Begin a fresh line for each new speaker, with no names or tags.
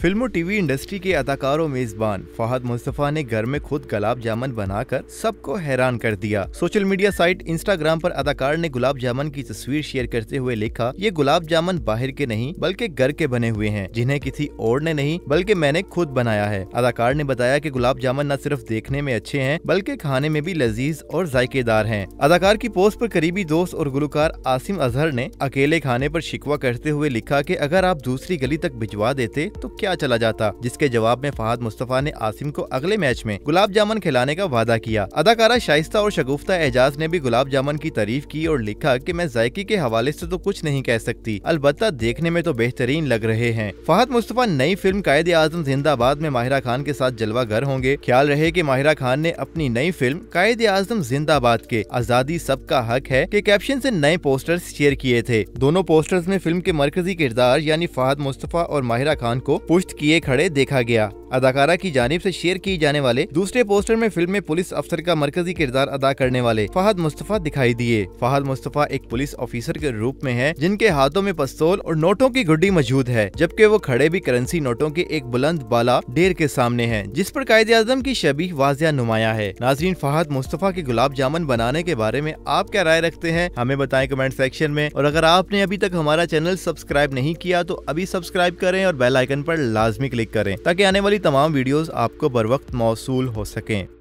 film और TV industry के अदाकारों मेजबान फहद मुस्तफ़ा ने घर में खुद गुलाब जामुन बनाकर सबको हैरान कर दिया सोशल मीडिया साइट इंस्टाग्राम पर अदाकार ने गुलाब जामुन की तस्वीर शेयर करते हुए लिखा ये गुलाब जामुन बाहर के नहीं बल्कि घर के बने हुए हैं जिन्हें किसी और ने नहीं बल्कि मैंने खुद बनाया है अदाकार ने बताया की गुलाब जामुन न सिर्फ देखने में अच्छे है बल्कि खाने में भी लजीज और जायकेदार है अदाकार की पोस्ट आरोप करीबी दोस्त और गुलकार आसिम अजहर ने अकेले खाने आरोप शिकवा करते हुए लिखा की अगर आप दूसरी गली तक भिजवा देते तो क्या क्या चला जाता जिसके जवाब में फहाद मुस्तफ़ा ने आसिम को अगले मैच में गुलाब जामुन खिलाने का वादा किया अदाकारा शाइस्ता और शगुफ्ता एजाज ने भी गुलाब जामन की तारीफ की और लिखा की मैं जायकी के हवाले ऐसी तो कुछ नहीं कह सकती अलबत् देखने में तो बेहतरीन लग रहे हैं फहद मुस्तफ़ा नई फिल्म कायद आजम जिंदाबाद में माहिरा खान के साथ जलवा घर होंगे ख्याल रहे की माहिरा खान ने अपनी नई फिल्म कायद आजम जिंदाबाद के आज़ादी सबका हक है के कैप्शन ऐसी नए पोस्टर्स शेयर किए थे दोनों पोस्टर्स में फिल्म के मरकजी किरदार यानी फहद मुस्तफ़ा और माहिरा खान को पुष्ट किए खड़े देखा गया अदाकारा की जानब से शेयर किए जाने वाले दूसरे पोस्टर में फिल्म में पुलिस अफसर का मरकजी किरदार अदा करने वाले फहद मुस्तफ़ा दिखाई दिए फहद मुस्तफ़ा एक पुलिस ऑफिसर के रूप में है जिनके हाथों में पस्तौल और नोटों की गुड्डी मौजूद है जबकि वो खड़े भी करेंसी नोटों के एक बुलंद बाला ढेर के सामने है जिस पर कायदे आजम की शबी वाजिया नुमाया है नाजरीन फहद मुस्तफ़ा के गुलाब जामुन बनाने के बारे में आप क्या राय रखते हैं हमें बताए कमेंट सेक्शन में और अगर आपने अभी तक हमारा चैनल सब्सक्राइब नहीं किया तो अभी सब्सक्राइब करें और बेल आइकन पर लाजमी क्लिक करें ताकि आने वाली तमाम वीडियोस आपको बर वक्त मौसू हो सकें